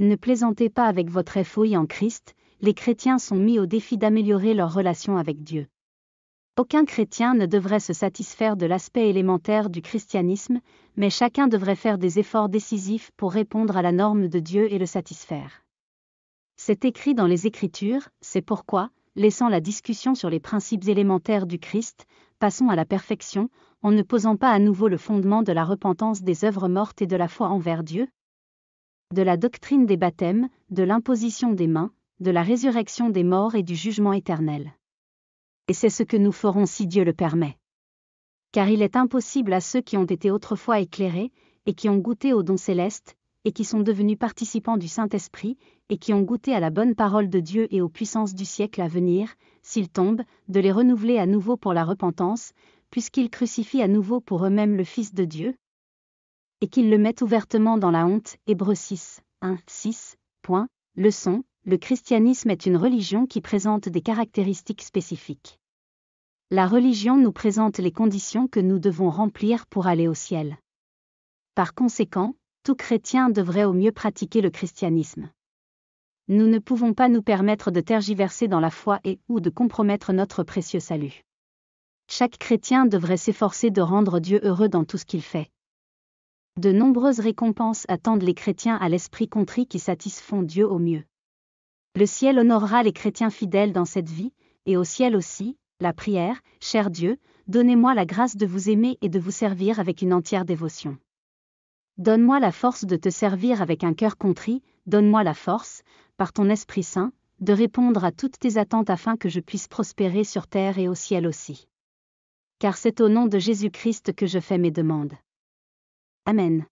Ne plaisantez pas avec votre FOI en Christ, les chrétiens sont mis au défi d'améliorer leur relation avec Dieu. Aucun chrétien ne devrait se satisfaire de l'aspect élémentaire du christianisme, mais chacun devrait faire des efforts décisifs pour répondre à la norme de Dieu et le satisfaire. C'est écrit dans les Écritures, c'est pourquoi, laissant la discussion sur les principes élémentaires du Christ, passons à la perfection, en ne posant pas à nouveau le fondement de la repentance des œuvres mortes et de la foi envers Dieu, de la doctrine des baptêmes, de l'imposition des mains, de la résurrection des morts et du jugement éternel. Et c'est ce que nous ferons si Dieu le permet. Car il est impossible à ceux qui ont été autrefois éclairés, et qui ont goûté aux dons célestes, et qui sont devenus participants du Saint-Esprit, et qui ont goûté à la bonne parole de Dieu et aux puissances du siècle à venir, s'ils tombent, de les renouveler à nouveau pour la repentance, puisqu'ils crucifient à nouveau pour eux-mêmes le Fils de Dieu, et qu'il le mette ouvertement dans la honte. Hébreu 6, 1, 6, leçon, le christianisme est une religion qui présente des caractéristiques spécifiques. La religion nous présente les conditions que nous devons remplir pour aller au ciel. Par conséquent, tout chrétien devrait au mieux pratiquer le christianisme. Nous ne pouvons pas nous permettre de tergiverser dans la foi et ou de compromettre notre précieux salut. Chaque chrétien devrait s'efforcer de rendre Dieu heureux dans tout ce qu'il fait. De nombreuses récompenses attendent les chrétiens à l'esprit contrit qui satisfont Dieu au mieux. Le ciel honorera les chrétiens fidèles dans cette vie, et au ciel aussi, la prière, cher Dieu, donnez-moi la grâce de vous aimer et de vous servir avec une entière dévotion. Donne-moi la force de te servir avec un cœur contrit, donne-moi la force, par ton Esprit Saint, de répondre à toutes tes attentes afin que je puisse prospérer sur terre et au ciel aussi. Car c'est au nom de Jésus-Christ que je fais mes demandes. Amen.